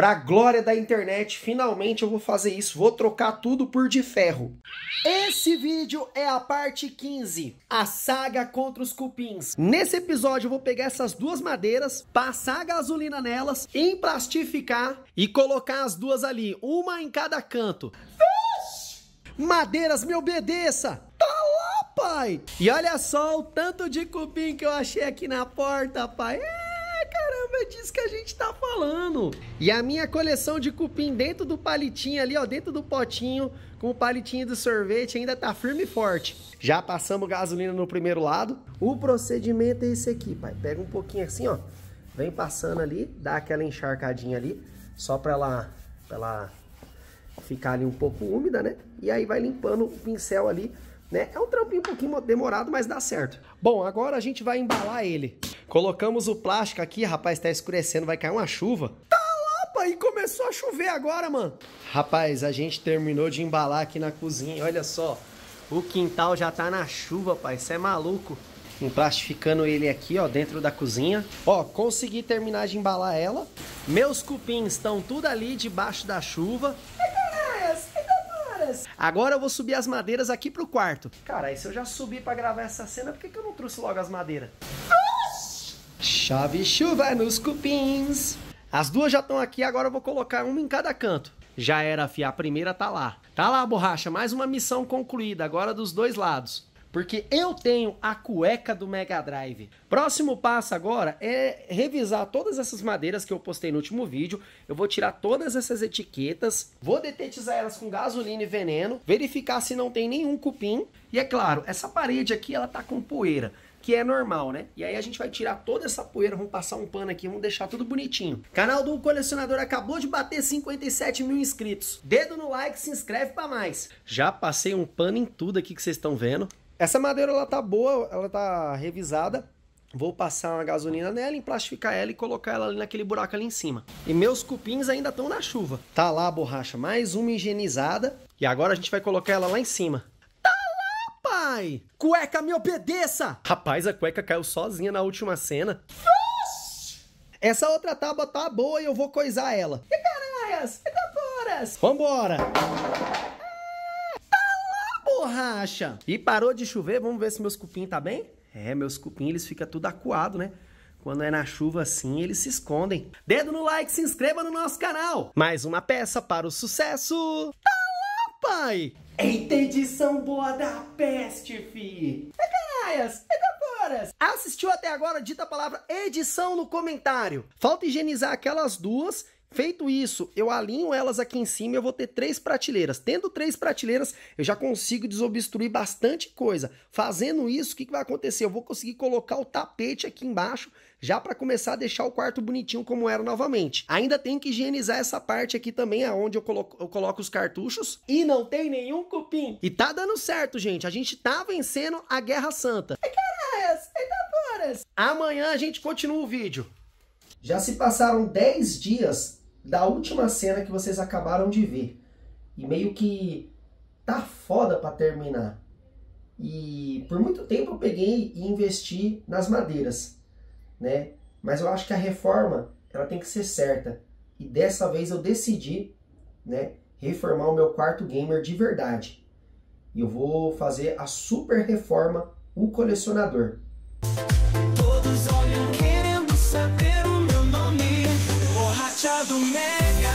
Pra glória da internet, finalmente eu vou fazer isso, vou trocar tudo por de ferro. Esse vídeo é a parte 15, a saga contra os cupins. Nesse episódio eu vou pegar essas duas madeiras, passar gasolina nelas, emplastificar e colocar as duas ali, uma em cada canto. Madeiras, me obedeça! Tá lá, pai! E olha só o tanto de cupim que eu achei aqui na porta, pai. É é disso que a gente tá falando. E a minha coleção de cupim dentro do palitinho ali, ó, dentro do potinho, com o palitinho do sorvete, ainda tá firme e forte. Já passamos gasolina no primeiro lado. O procedimento é esse aqui, pai. Pega um pouquinho assim, ó. Vem passando ali, dá aquela encharcadinha ali, só para ela, pra ela ficar ali um pouco úmida, né? E aí vai limpando o pincel ali, né? É um trampinho um pouquinho demorado, mas dá certo. Bom, agora a gente vai embalar ele. Colocamos o plástico aqui, rapaz, tá escurecendo, vai cair uma chuva. Tá lá, pai, começou a chover agora, mano. Rapaz, a gente terminou de embalar aqui na cozinha, olha só. O quintal já tá na chuva, pai, Isso é maluco. Emplastificando ele aqui, ó, dentro da cozinha. Ó, consegui terminar de embalar ela. Meus cupins estão tudo ali debaixo da chuva. Agora eu vou subir as madeiras aqui pro quarto. Cara, e se eu já subi para gravar essa cena, por que, que eu não trouxe logo as madeiras? Ah! Chove chuva nos cupins. As duas já estão aqui, agora eu vou colocar uma em cada canto. Já era, fi, a primeira tá lá. Tá lá, borracha, mais uma missão concluída, agora dos dois lados. Porque eu tenho a cueca do Mega Drive. Próximo passo agora é revisar todas essas madeiras que eu postei no último vídeo. Eu vou tirar todas essas etiquetas, vou detetizar elas com gasolina e veneno, verificar se não tem nenhum cupim. E é claro, essa parede aqui ela tá com poeira que é normal, né? E aí a gente vai tirar toda essa poeira, vamos passar um pano aqui, vamos deixar tudo bonitinho. Canal do Colecionador acabou de bater 57 mil inscritos. Dedo no like, se inscreve para mais. Já passei um pano em tudo aqui que vocês estão vendo. Essa madeira, ela tá boa, ela tá revisada. Vou passar uma gasolina nela, emplastificar ela e colocar ela ali naquele buraco ali em cima. E meus cupins ainda estão na chuva. Tá lá a borracha, mais uma higienizada. E agora a gente vai colocar ela lá em cima. Ai! Cueca, me obedeça! Rapaz, a cueca caiu sozinha na última cena. Essa outra tábua tá boa e eu vou coisar ela. Que caraias! Que taporas! Vambora! Ah, tá lá, borracha! E parou de chover, vamos ver se meus cupim tá bem? É, meus cupim, eles ficam tudo acuado, né? Quando é na chuva assim, eles se escondem. Dedo no like, se inscreva no nosso canal. Mais uma peça para o sucesso. Tá lá, pai! Eita edição boa da peste, fi! É canaias, é caporas! Assistiu até agora, dita a palavra edição no comentário. Falta higienizar aquelas duas Feito isso, eu alinho elas aqui em cima e eu vou ter três prateleiras. Tendo três prateleiras, eu já consigo desobstruir bastante coisa. Fazendo isso, o que, que vai acontecer? Eu vou conseguir colocar o tapete aqui embaixo já para começar a deixar o quarto bonitinho como era novamente. Ainda tem que higienizar essa parte aqui também, aonde é eu coloco, eu coloco os cartuchos. E não tem nenhum cupim. E tá dando certo, gente. A gente tá vencendo a Guerra Santa. Caralho, tá Amanhã a gente continua o vídeo. Já se passaram 10 dias da última cena que vocês acabaram de ver. E meio que tá foda para terminar. E por muito tempo eu peguei e investi nas madeiras né? Mas eu acho que a reforma ela tem que ser certa. E dessa vez eu decidi, né, reformar o meu quarto gamer de verdade. E eu vou fazer a super reforma o colecionador. Todos olham querendo saber o meu nome. Mega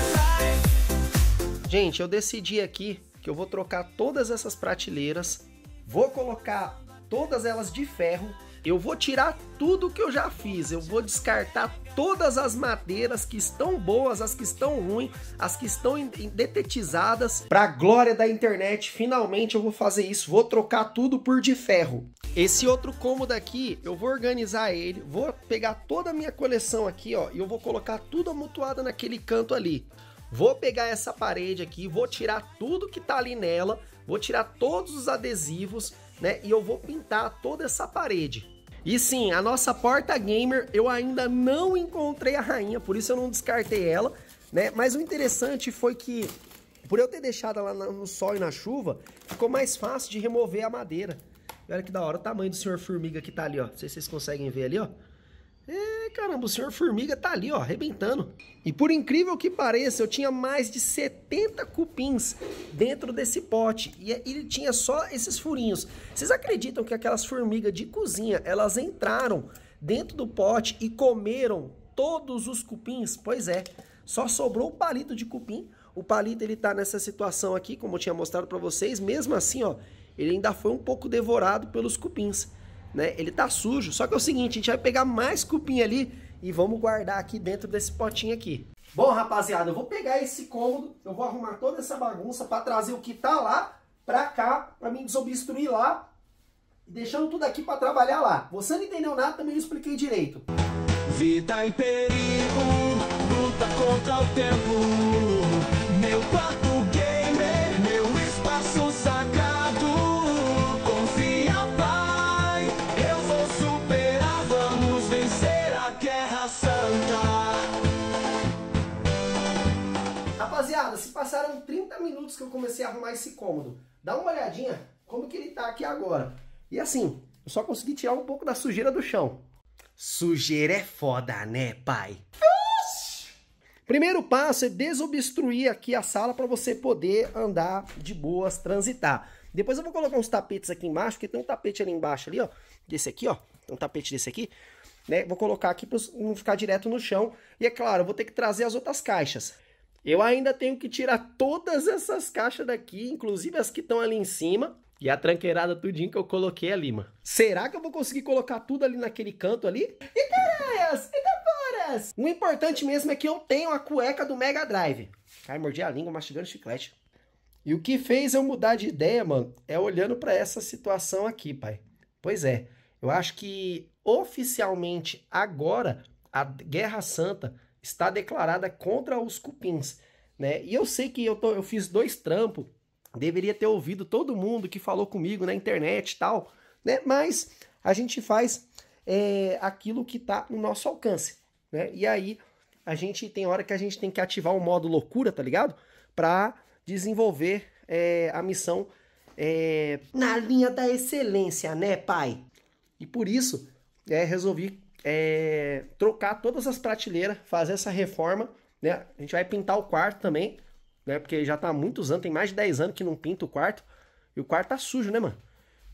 Gente, eu decidi aqui que eu vou trocar todas essas prateleiras, vou colocar todas elas de ferro eu vou tirar tudo que eu já fiz, eu vou descartar todas as madeiras que estão boas, as que estão ruins, as que estão detetizadas. Para glória da internet, finalmente eu vou fazer isso, vou trocar tudo por de ferro. Esse outro cômodo aqui, eu vou organizar ele, vou pegar toda a minha coleção aqui, ó, e eu vou colocar tudo amontoado naquele canto ali. Vou pegar essa parede aqui, vou tirar tudo que tá ali nela, vou tirar todos os adesivos, né? E eu vou pintar toda essa parede. E sim, a nossa porta gamer eu ainda não encontrei a rainha, por isso eu não descartei ela, né? Mas o interessante foi que, por eu ter deixado ela no sol e na chuva, ficou mais fácil de remover a madeira. E olha que da hora o tamanho do senhor formiga que tá ali, ó. Não sei se vocês conseguem ver ali, ó. E é, caramba, o senhor formiga tá ali, ó, arrebentando. E por incrível que pareça, eu tinha mais de 70 cupins dentro desse pote e é, ele tinha só esses furinhos. Vocês acreditam que aquelas formigas de cozinha, elas entraram dentro do pote e comeram todos os cupins? Pois é, só sobrou o palito de cupim. O palito ele tá nessa situação aqui, como eu tinha mostrado para vocês, mesmo assim, ó, ele ainda foi um pouco devorado pelos cupins né? Ele tá sujo. Só que é o seguinte, a gente vai pegar mais cupim ali e vamos guardar aqui dentro desse potinho aqui. Bom, rapaziada, eu vou pegar esse cômodo, eu vou arrumar toda essa bagunça para trazer o que tá lá para cá, para mim desobstruir lá, deixando tudo aqui para trabalhar lá. Você não entendeu nada, também não expliquei direito. Vida em perigo, luta contra o tempo. comecei a arrumar esse cômodo. Dá uma olhadinha como que ele tá aqui agora. E assim, eu só consegui tirar um pouco da sujeira do chão. Sujeira é foda, né, pai? Primeiro passo é desobstruir aqui a sala para você poder andar de boas, transitar. Depois eu vou colocar uns tapetes aqui embaixo, porque tem um tapete ali embaixo ali, ó, desse aqui, ó, tem um tapete desse aqui, né? Vou colocar aqui para não ficar direto no chão. E é claro, eu vou ter que trazer as outras caixas. Eu ainda tenho que tirar todas essas caixas daqui, inclusive as que estão ali em cima. E a tranqueirada tudinho que eu coloquei ali, mano. Será que eu vou conseguir colocar tudo ali naquele canto ali? E caraias! E taporas! O importante mesmo é que eu tenho a cueca do Mega Drive. Cai, mordi a língua mastigando chiclete. E o que fez eu mudar de ideia, mano, é olhando para essa situação aqui, pai. Pois é, eu acho que oficialmente agora a Guerra Santa está declarada contra os cupins, né? E eu sei que eu, tô, eu fiz dois trampos, deveria ter ouvido todo mundo que falou comigo na internet e tal, né? Mas a gente faz é, aquilo que está no nosso alcance, né? E aí a gente tem hora que a gente tem que ativar o modo loucura, tá ligado? Para desenvolver é, a missão é, na linha da excelência, né, pai? E por isso é, resolvi é, trocar todas as prateleiras, fazer essa reforma, né? A gente vai pintar o quarto também, né? Porque já tá há muitos anos, tem mais de 10 anos que não pinta o quarto. E o quarto tá sujo, né, mano?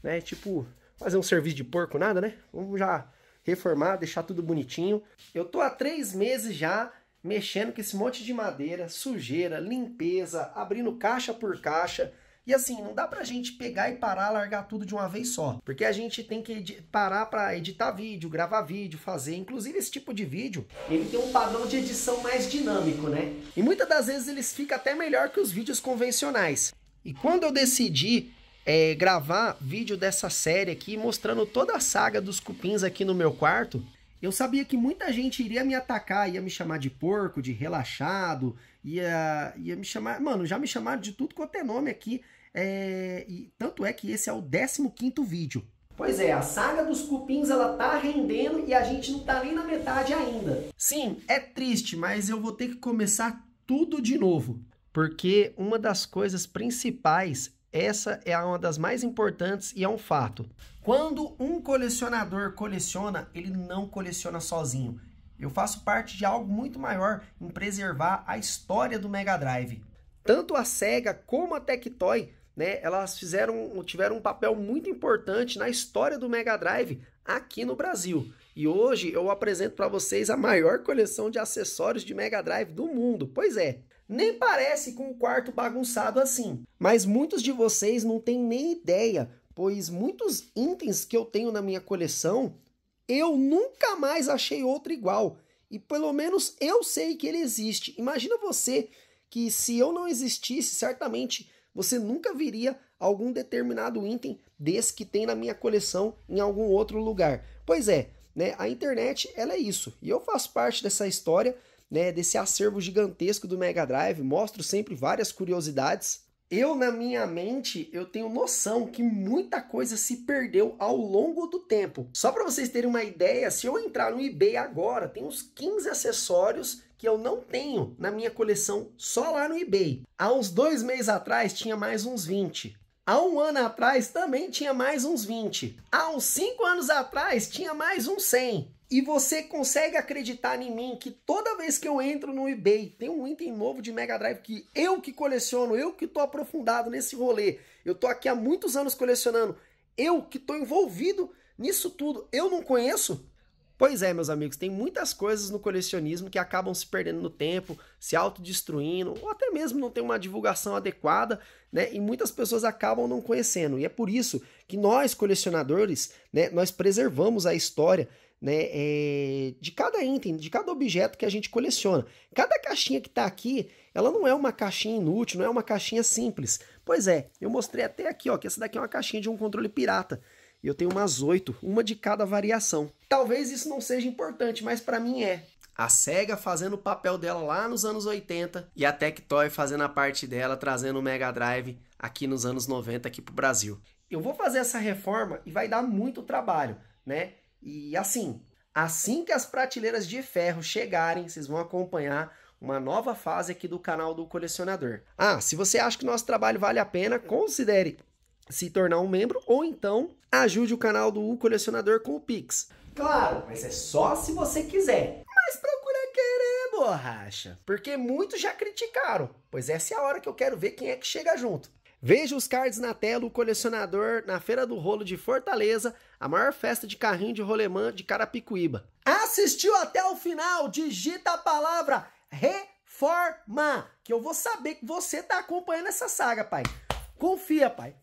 Né? Tipo, fazer um serviço de porco, nada, né? Vamos já reformar, deixar tudo bonitinho. Eu tô há três meses já mexendo com esse monte de madeira, sujeira, limpeza, abrindo caixa por caixa, e assim, não dá pra gente pegar e parar, largar tudo de uma vez só. Porque a gente tem que parar para editar vídeo, gravar vídeo, fazer. Inclusive, esse tipo de vídeo, ele tem um padrão de edição mais dinâmico, né? E muitas das vezes eles ficam até melhor que os vídeos convencionais. E quando eu decidi é, gravar vídeo dessa série aqui, mostrando toda a saga dos cupins aqui no meu quarto, eu sabia que muita gente iria me atacar, ia me chamar de porco, de relaxado, ia, ia me chamar. Mano, já me chamaram de tudo quanto é nome aqui. É, e tanto é que esse é o 15 vídeo. Pois é, a saga dos cupins ela tá rendendo e a gente não tá nem na metade ainda. Sim, é triste, mas eu vou ter que começar tudo de novo. Porque uma das coisas principais, essa é uma das mais importantes e é um fato. Quando um colecionador coleciona, ele não coleciona sozinho eu faço parte de algo muito maior em preservar a história do Mega Drive. Tanto a Sega como a Tectoy, né, elas fizeram, tiveram um papel muito importante na história do Mega Drive aqui no Brasil. E hoje eu apresento para vocês a maior coleção de acessórios de Mega Drive do mundo. Pois é, nem parece com um quarto bagunçado assim. Mas muitos de vocês não têm nem ideia, pois muitos itens que eu tenho na minha coleção eu nunca mais achei outro igual. E pelo menos eu sei que ele existe. Imagina você que se eu não existisse, certamente você nunca viria algum determinado item desse que tem na minha coleção em algum outro lugar. Pois é, né, a internet ela é isso. E eu faço parte dessa história, né, desse acervo gigantesco do Mega Drive, mostro sempre várias curiosidades eu, na minha mente, eu tenho noção que muita coisa se perdeu ao longo do tempo. Só para vocês terem uma ideia, se eu entrar no eBay agora, tem uns 15 acessórios que eu não tenho na minha coleção só lá no eBay. Há uns dois meses atrás tinha mais uns 20. Há um ano atrás também tinha mais uns 20. Há uns 5 anos atrás tinha mais uns 100. E você consegue acreditar em mim que toda vez que eu entro no eBay, tem um item novo de Mega Drive que eu que coleciono, eu que tô aprofundado nesse rolê. Eu tô aqui há muitos anos colecionando, eu que tô envolvido nisso tudo, eu não conheço? Pois é, meus amigos, tem muitas coisas no colecionismo que acabam se perdendo no tempo, se autodestruindo, ou até mesmo não tem uma divulgação adequada, né? E muitas pessoas acabam não conhecendo. E é por isso que nós, colecionadores, né, nós preservamos a história né, é, de cada item, de cada objeto que a gente coleciona. Cada caixinha que está aqui, ela não é uma caixinha inútil, não é uma caixinha simples. Pois é, eu mostrei até aqui ó, que essa daqui é uma caixinha de um controle pirata. E eu tenho umas oito, uma de cada variação. Talvez isso não seja importante, mas para mim é. A SEGA fazendo o papel dela lá nos anos 80 e a Tectoy fazendo a parte dela, trazendo o Mega Drive aqui nos anos 90 aqui pro Brasil. Eu vou fazer essa reforma e vai dar muito trabalho, né? E assim, assim que as prateleiras de ferro chegarem, vocês vão acompanhar uma nova fase aqui do canal do colecionador. Ah, se você acha que nosso trabalho vale a pena, considere se tornar um membro ou então ajude o canal do U Colecionador com o Pix. Claro, mas é só se você quiser. Mas procura querer, borracha, porque muitos já criticaram, pois essa é a hora que eu quero ver quem é que chega junto. Veja os cards na tela, o colecionador na Feira do Rolo de Fortaleza, a maior festa de carrinho de rolemã de Carapicuíba. Assistiu até o final, digita a palavra reforma, que eu vou saber que você tá acompanhando essa saga, pai. Confia, pai.